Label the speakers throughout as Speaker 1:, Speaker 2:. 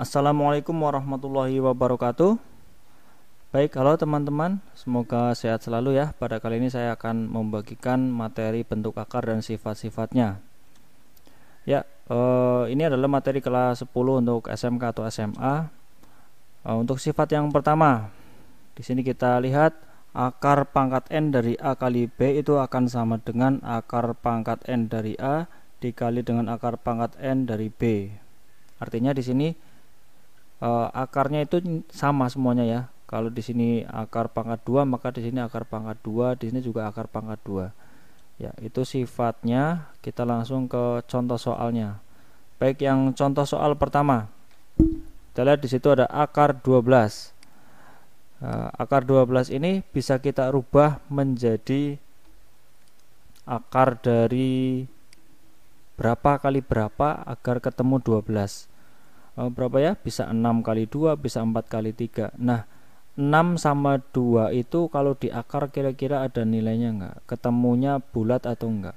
Speaker 1: Assalamualaikum warahmatullahi wabarakatuh. Baik, halo teman-teman. Semoga sehat selalu ya. Pada kali ini saya akan membagikan materi bentuk akar dan sifat-sifatnya. Ya, eh, ini adalah materi kelas 10 untuk SMK atau SMA. Eh, untuk sifat yang pertama, di sini kita lihat akar pangkat n dari a kali b itu akan sama dengan akar pangkat n dari a dikali dengan akar pangkat n dari b. Artinya di sini uh, akarnya itu sama semuanya ya kalau di sini akar pangkat 2 maka di sini akar pangkat 2 di sini juga akar pangkat 2 ya itu sifatnya kita langsung ke contoh soalnya baik yang contoh soal pertama kita lihat di situ ada akar 12 uh, eh, akar 12 ini bisa kita rubah menjadi akar dari berapa kali berapa agar ketemu 12 Eh, berapa ya bisa 6 kali 2 bisa 4 kali 3 nah 6 sama 2 itu kalau di akar kira-kira ada nilainya enggak ketemunya bulat atau enggak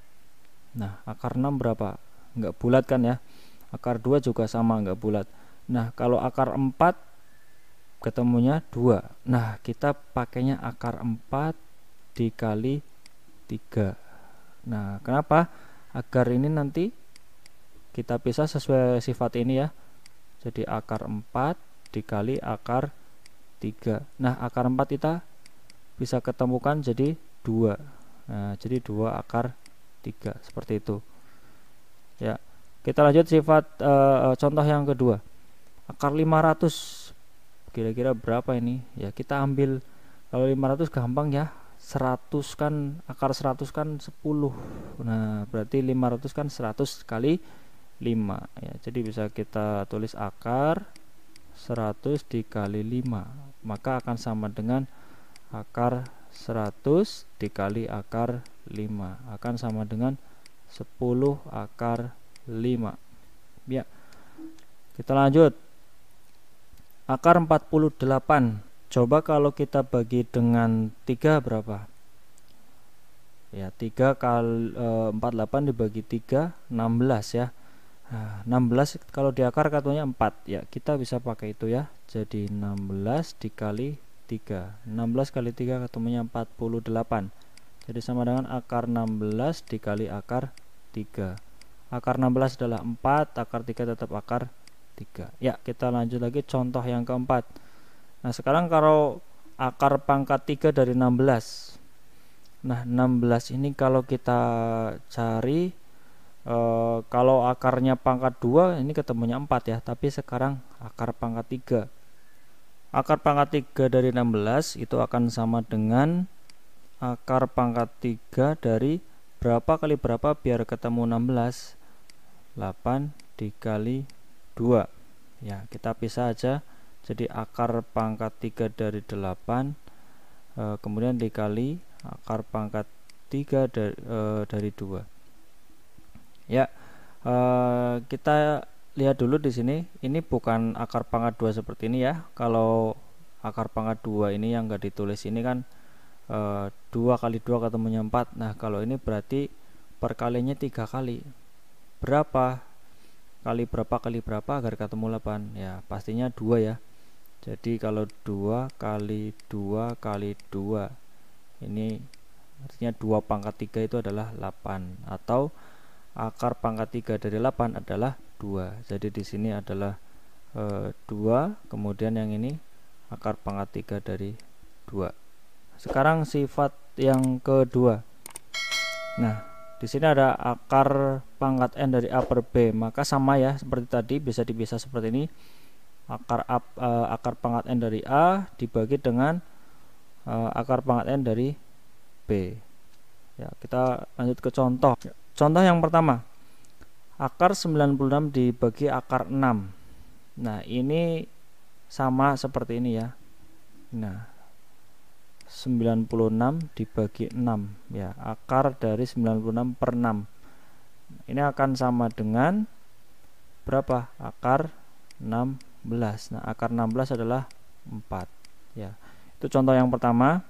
Speaker 1: nah akar 6 berapa enggak bulat kan ya akar 2 juga sama enggak bulat nah kalau akar 4 ketemunya 2 nah kita pakainya akar 4 dikali 3 nah kenapa agar ini nanti kita pisah sesuai sifat ini ya jadi akar 4 dikali akar 3. Nah, akar 4 kita bisa ketemukan jadi 2. Nah, jadi 2 akar 3 seperti itu. Ya. Kita lanjut sifat e, contoh yang kedua. Akar 500 kira-kira berapa ini? Ya, kita ambil kalau 500 gampang ya. 100 kan akar 100 kan 10. Nah, berarti 500 kan 100 kali 5 ya. Jadi bisa kita tulis akar 100 dikali 5 maka akan sama dengan akar 100 dikali akar 5 akan sama dengan 10 akar 5 ya kita lanjut akar 48 coba kalau kita bagi dengan 3 berapa ya 3 kali e, 48 dibagi 3 16 ya Nah, 16 kalau diakar katanya 4 ya kita bisa pakai itu ya jadi 16 dikali 3 16 kali 3 ketemunya 48 jadi sama dengan akar 16 dikali akar 3 akar 16 adalah 4 akar 3 tetap akar 3 ya kita lanjut lagi contoh yang keempat nah sekarang kalau akar pangkat 3 dari 16 nah 16 ini kalau kita cari e, kalau akarnya pangkat 2 ini ketemunya 4 ya tapi sekarang akar pangkat 3 akar pangkat 3 dari 16 itu akan sama dengan akar pangkat 3 dari berapa kali berapa biar ketemu 16 8 dikali 2 ya kita pisah aja jadi akar pangkat 3 dari 8 e, eh, kemudian dikali akar pangkat 3 eh, dari, e, dari 2 ya eh, kita lihat dulu di sini ini bukan akar pangkat dua seperti ini ya kalau akar pangkat dua ini yang enggak ditulis ini kan eh, dua kali dua ketemunya nyempat nah kalau ini berarti perkalinya tiga kali berapa kali berapa kali berapa agar ketemu 8 ya pastinya dua ya jadi kalau dua kali dua kali dua ini artinya dua pangkat tiga itu adalah 8 atau akar pangkat 3 dari 8 adalah 2 jadi di sini adalah e, eh, 2 kemudian yang ini akar pangkat 3 dari 2 sekarang sifat yang kedua nah di sini ada akar pangkat n dari a per b maka sama ya seperti tadi bisa dipisah seperti ini akar a, e, eh, akar pangkat n dari a dibagi dengan e, akar pangkat n dari b ya kita lanjut ke contoh ya. Contoh yang pertama, akar 96 dibagi akar 6. Nah, ini sama seperti ini ya. Nah, 96 dibagi 6 ya, akar dari 96 per 6. Ini akan sama dengan berapa? Akar 16. Nah, akar 16 adalah 4 ya. Itu contoh yang pertama.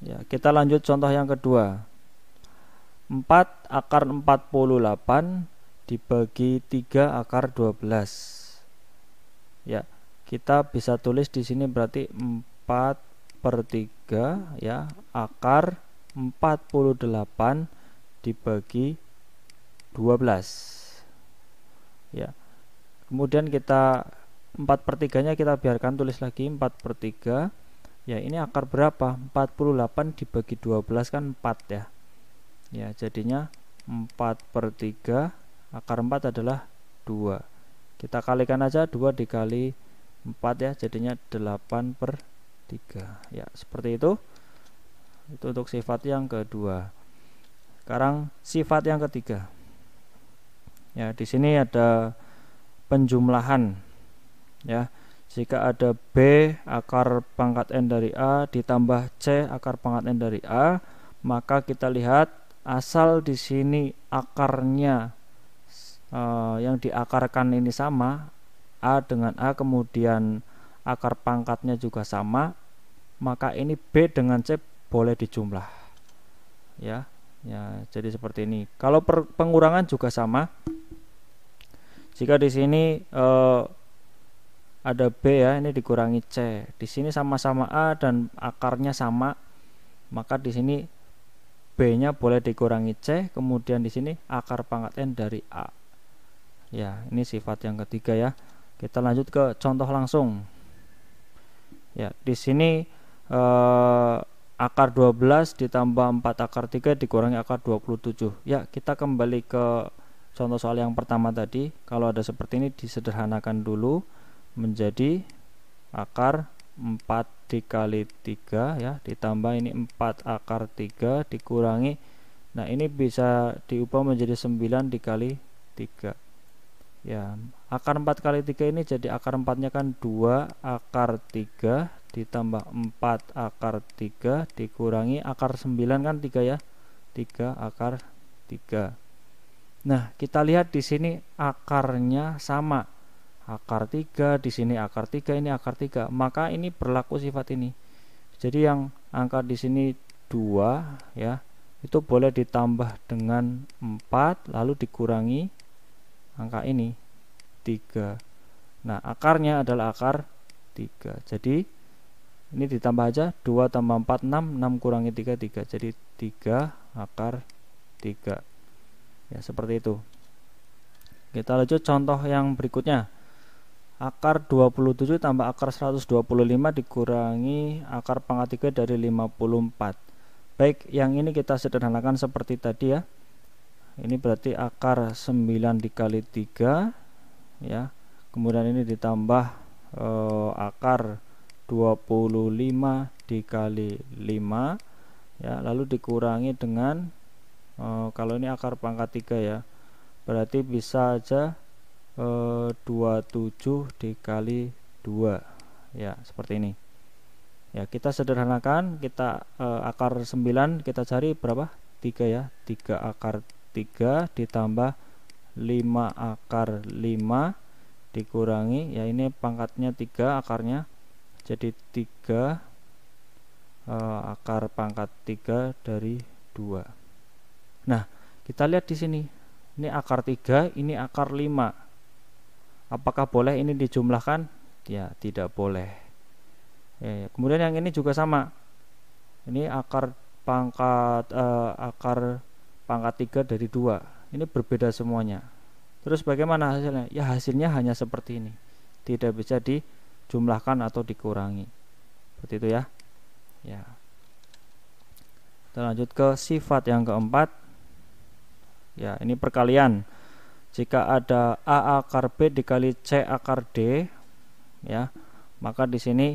Speaker 1: Ya, kita lanjut contoh yang kedua. 4 akar 48 dibagi 3 akar 12 ya kita bisa tulis di sini berarti 4 per 3 ya akar 48 dibagi 12 ya kemudian kita 4 per 3 nya kita biarkan tulis lagi 4 per 3 ya ini akar berapa 48 dibagi 12 kan 4 ya ya jadinya 4 per 3 akar 4 adalah 2 kita kalikan aja 2 dikali 4 ya jadinya 8 per 3 ya seperti itu itu untuk sifat yang kedua sekarang sifat yang ketiga ya di sini ada penjumlahan ya jika ada B akar pangkat N dari A ditambah C akar pangkat N dari A maka kita lihat asal di sini akarnya uh, yang diakarkan ini sama a dengan a kemudian akar pangkatnya juga sama maka ini b dengan c boleh dijumlah ya ya jadi seperti ini kalau per, pengurangan juga sama jika di sini e, ada b ya ini dikurangi c di sini sama-sama a dan akarnya sama maka di sini B-nya boleh dikurangi C, kemudian di sini akar pangkat N dari A. Ya, ini sifat yang ketiga ya. Kita lanjut ke contoh langsung. Ya, di sini eh, akar 12 ditambah 4 akar 3 dikurangi akar 27. Ya, kita kembali ke contoh soal yang pertama tadi. Kalau ada seperti ini disederhanakan dulu menjadi akar 4 dikali 3 ya ditambah ini 4 akar 3 dikurangi nah ini bisa diubah menjadi 9 dikali 3 ya akar 4 kali 3 ini jadi akar 4 nya kan 2 akar 3 ditambah 4 akar 3 dikurangi akar 9 kan 3 ya 3 akar 3 nah kita lihat di sini akarnya sama akar 3 di sini akar 3 ini akar 3 maka ini berlaku sifat ini jadi yang angka di sini 2 ya itu boleh ditambah dengan 4 lalu dikurangi angka ini 3 nah akarnya adalah akar 3 jadi ini ditambah aja 2 tambah 4 6 6 kurangi 3 3 jadi 3 akar 3 ya seperti itu kita lanjut contoh yang berikutnya akar 27 tambah akar 125 dikurangi akar pangkat 3 dari 54 baik yang ini kita sederhanakan seperti tadi ya ini berarti akar 9 dikali 3 ya kemudian ini ditambah e, akar 25 dikali 5 ya lalu dikurangi dengan e, kalau ini akar pangkat 3 ya berarti bisa aja 27 eh, dikali 2 ya seperti ini ya kita sederhanakan kita e, akar 9 kita cari berapa 3 ya 3 akar 3 ditambah 5 akar 5 dikurangi ya ini pangkatnya 3 akarnya jadi 3 e, eh, akar pangkat 3 dari 2 nah kita lihat di sini ini akar 3 ini akar 5 apakah boleh ini dijumlahkan ya tidak boleh ya, ya, kemudian yang ini juga sama ini akar pangkat eh, akar pangkat 3 dari dua ini berbeda semuanya terus bagaimana hasilnya ya hasilnya hanya seperti ini tidak bisa dijumlahkan atau dikurangi seperti itu ya ya kita lanjut ke sifat yang keempat ya ini perkalian jika ada a akar b dikali c akar d ya maka di sini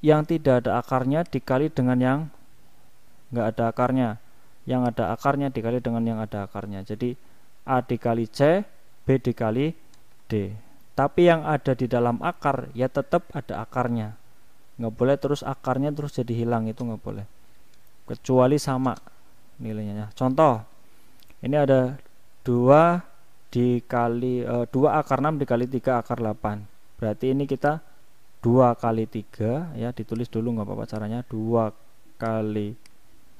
Speaker 1: yang tidak ada akarnya dikali dengan yang enggak ada akarnya yang ada akarnya dikali dengan yang ada akarnya jadi a dikali c b dikali d tapi yang ada di dalam akar ya tetap ada akarnya nggak boleh terus akarnya terus jadi hilang itu nggak boleh kecuali sama nilainya contoh ini ada dua dikali e, eh, 2 akar 6 dikali 3 akar 8 berarti ini kita 2 kali 3 ya ditulis dulu nggak apa-apa caranya 2 kali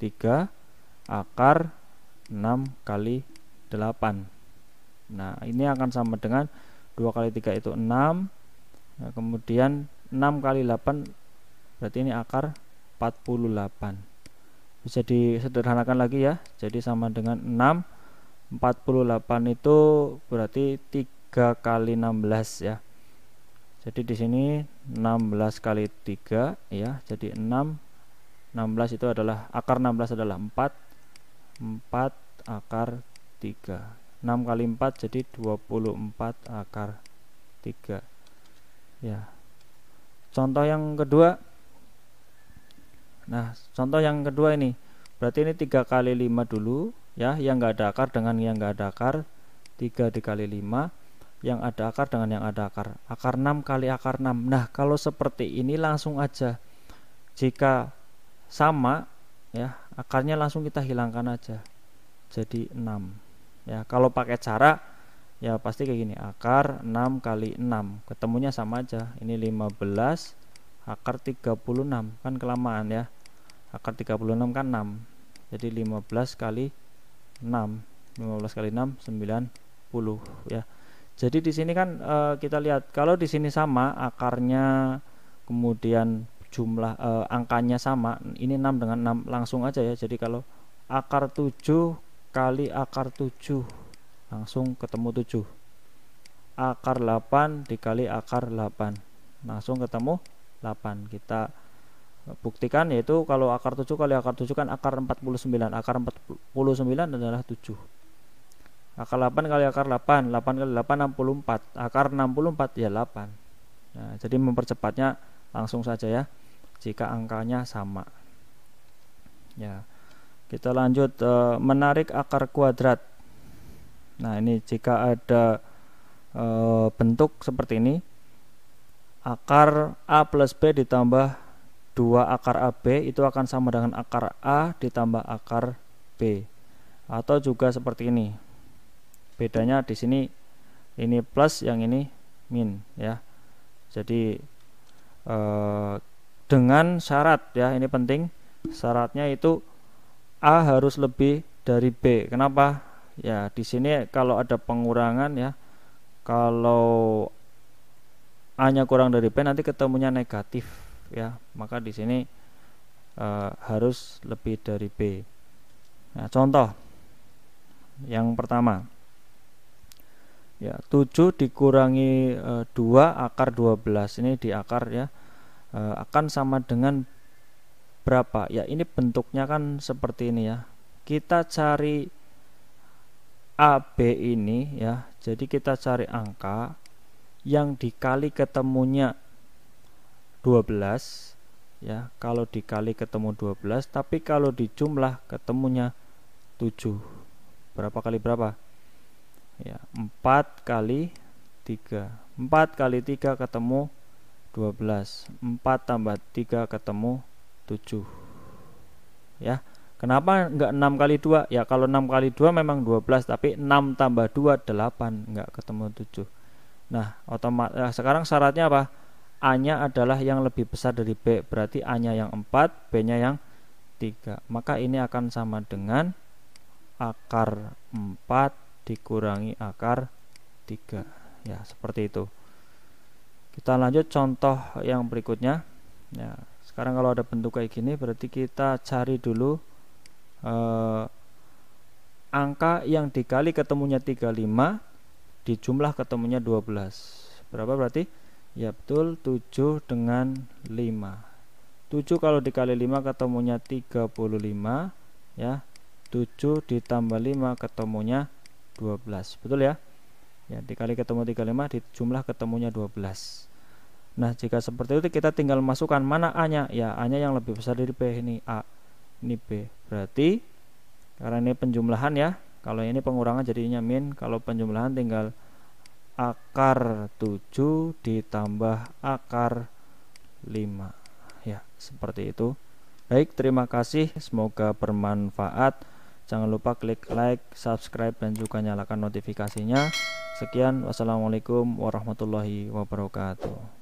Speaker 1: 3 akar 6 kali 8 nah ini akan sama dengan 2 kali 3 itu 6 nah, kemudian 6 kali 8 berarti ini akar 48 bisa disederhanakan lagi ya jadi sama dengan 6 48 itu berarti 3 kali 16 ya jadi di sini 16 kali 3 ya jadi 6 16 itu adalah akar 16 adalah 4 4 akar 3 6 kali 4 jadi 24 akar 3 ya contoh yang kedua nah contoh yang kedua ini berarti ini 3 kali 5 dulu ya yang enggak ada akar dengan yang enggak ada akar 3 dikali 5 yang ada akar dengan yang ada akar akar 6 kali akar 6 nah kalau seperti ini langsung aja jika sama ya akarnya langsung kita hilangkan aja jadi 6 ya kalau pakai cara ya pasti kayak gini akar 6 kali 6 ketemunya sama aja ini 15 akar 36 kan kelamaan ya akar 36 kan 6 jadi 15 kali 6 15 kali 6 90 ya jadi di sini kan e, kita lihat kalau di sini sama akarnya kemudian jumlah e, angkanya sama ini 6 dengan 6 langsung aja ya jadi kalau akar 7 kali akar 7 langsung ketemu 7 akar 8 dikali akar 8 langsung ketemu 8 kita buktikan yaitu kalau akar 7 kali akar 7 kan akar 49 akar 49 adalah 7 akar 8 kali akar 8 8 kali 8 64 akar 64 ya 8 nah, jadi mempercepatnya langsung saja ya jika angkanya sama ya kita lanjut e, menarik akar kuadrat nah ini jika ada e, bentuk seperti ini akar A plus B ditambah 2 akar AB itu akan sama dengan akar A ditambah akar B atau juga seperti ini bedanya di sini ini plus yang ini min ya jadi eh, dengan syarat ya ini penting syaratnya itu A harus lebih dari B kenapa ya di sini kalau ada pengurangan ya kalau A nya kurang dari B nanti ketemunya negatif ya maka di sini e, harus lebih dari B nah contoh yang pertama ya 7 dikurangi e, eh, 2 akar 12 ini di akar ya e, akan sama dengan berapa ya ini bentuknya kan seperti ini ya kita cari AB ini ya jadi kita cari angka yang dikali ketemunya 12 ya kalau dikali ketemu 12 tapi kalau dijumlah ketemunya 7 berapa kali berapa ya 4 kali 3 4 kali 3 ketemu 12 4 tambah 3 ketemu 7 ya kenapa enggak 6 kali 2 ya kalau 6 kali 2 memang 12 tapi 6 tambah 2 8 enggak ketemu 7 nah otomatis nah, sekarang syaratnya apa A-nya adalah yang lebih besar dari B, berarti A-nya yang 4, B-nya yang 3. Maka ini akan sama dengan akar 4 dikurangi akar 3. Ya, seperti itu. Kita lanjut contoh yang berikutnya. Ya, sekarang kalau ada bentuk kayak gini berarti kita cari dulu eh, angka yang dikali ketemunya 35 di jumlah ketemunya 12. Berapa berarti? ya betul 7 dengan 5 7 kalau dikali 5 ketemunya 35 ya 7 ditambah 5 ketemunya 12 betul ya ya dikali ketemu 35 di jumlah ketemunya 12 nah jika seperti itu kita tinggal masukkan mana A nya ya A nya yang lebih besar dari B ini A ini B berarti karena ini penjumlahan ya kalau ini pengurangan jadinya min kalau penjumlahan tinggal akar 7 ditambah akar 5 ya seperti itu baik terima kasih semoga bermanfaat jangan lupa klik like subscribe dan juga nyalakan notifikasinya sekian wassalamualaikum warahmatullahi wabarakatuh